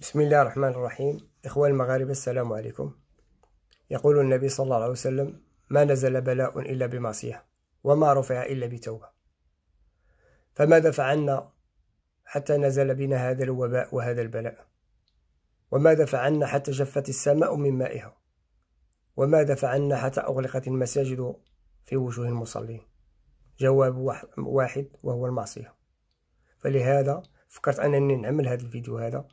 بسم الله الرحمن الرحيم إخوة المغاربة السلام عليكم يقول النبي صلى الله عليه وسلم ما نزل بلاء إلا بمعصية وما رفع إلا بتوبة فماذا فعلنا حتى نزل بنا هذا الوباء وهذا البلاء وماذا فعلنا حتى جفت السماء من مائها وماذا فعلنا حتى أغلقت المساجد في وجوه المصلين جواب واحد وهو المعصية فلهذا فكرت أنني نعمل هذا الفيديو هذا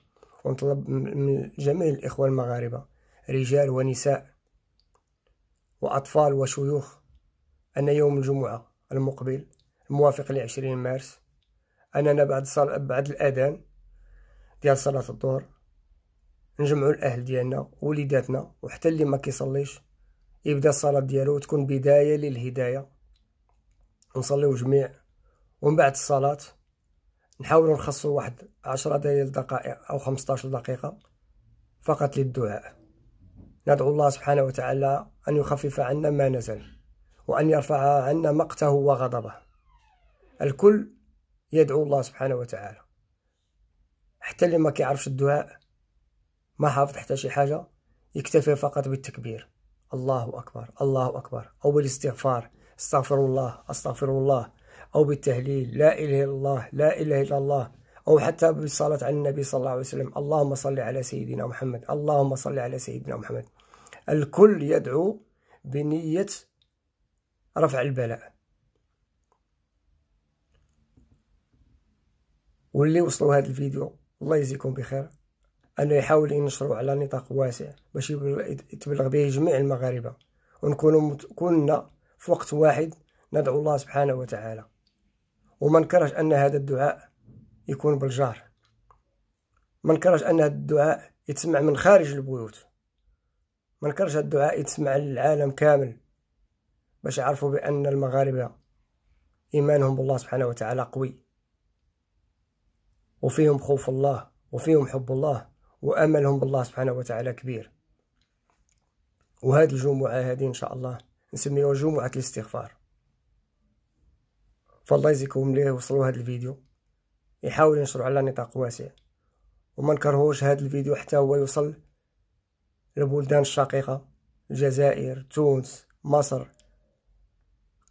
ونطلب من جميع الإخوة المغاربة رجال ونساء وأطفال وشيوخ أن يوم الجمعة المقبل الموافق لعشرين مارس أننا بعد صلاة بعد الأذان ديال صلاة الظهر نجمعوا الأهل ديالنا وليداتنا وحتى اللي ما كيصليش يبدا الصلاة ديالو وتكون بداية للهداية نصليو جميع ومن بعد الصلاة نحاولوا نخصوا واحد عشرة دقائق أو 15 دقيقة فقط للدعاء ندعو الله سبحانه وتعالى أن يخفف عنا ما نزل وأن يرفع عنا مقته وغضبه الكل يدعو الله سبحانه وتعالى حتى اللي ما كيعرفش الدعاء ما حافظ حتى شي حاجة يكتفي فقط بالتكبير الله أكبر الله أكبر أو بالاستغفار استغفر الله استغفر الله أو بالتهليل لا إله إلا الله لا إله إلا الله أو حتى بالصلاة على النبي صلى الله عليه وسلم اللهم صل على سيدنا محمد اللهم صل على سيدنا محمد الكل يدعو بنية رفع البلاء واللي وصلوا هذا الفيديو الله يجزيكم بخير أنه يحاول ينشروا على نطاق واسع باش يتبلغ به جميع المغاربة ونكونوا كنا في وقت واحد ندعو الله سبحانه وتعالى وما نكرهش أن هذا الدعاء يكون بالجار ما نكرهش أن هذا الدعاء يتسمع من خارج البيوت ما نكرهش الدعاء يتسمع للعالم كامل باش يعرفوا بأن المغاربة إيمانهم بالله سبحانه وتعالى قوي وفيهم خوف الله وفيهم حب الله وأملهم بالله سبحانه وتعالى كبير وهذه الجمعة هذه إن شاء الله نسميها جمعة الاستغفار فالله يجزيكم ليه وصلوا هذا الفيديو يحاول ينشروا على نطاق واسع وما نكرهوش هذا الفيديو حتى هو يوصل لبلدان الشقيقة الجزائر تونس مصر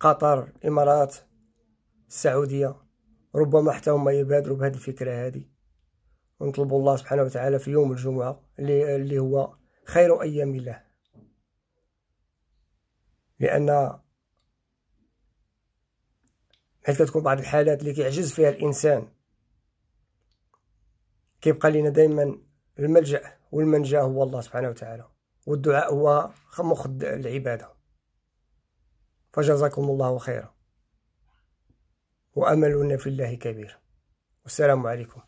قطر الإمارات السعودية ربما حتى هما يبادروا بهذه الفكرة هذه ونطلب الله سبحانه وتعالى في يوم الجمعة اللي هو خير أيام الله لأن حيت كتكون بعض الحالات اللي كيعجز فيها الانسان كيبقى لينا دائما الملجا والمنجا هو الله سبحانه وتعالى والدعاء هو مخ العباده فجزاكم الله خيرا واملنا في الله كبير والسلام عليكم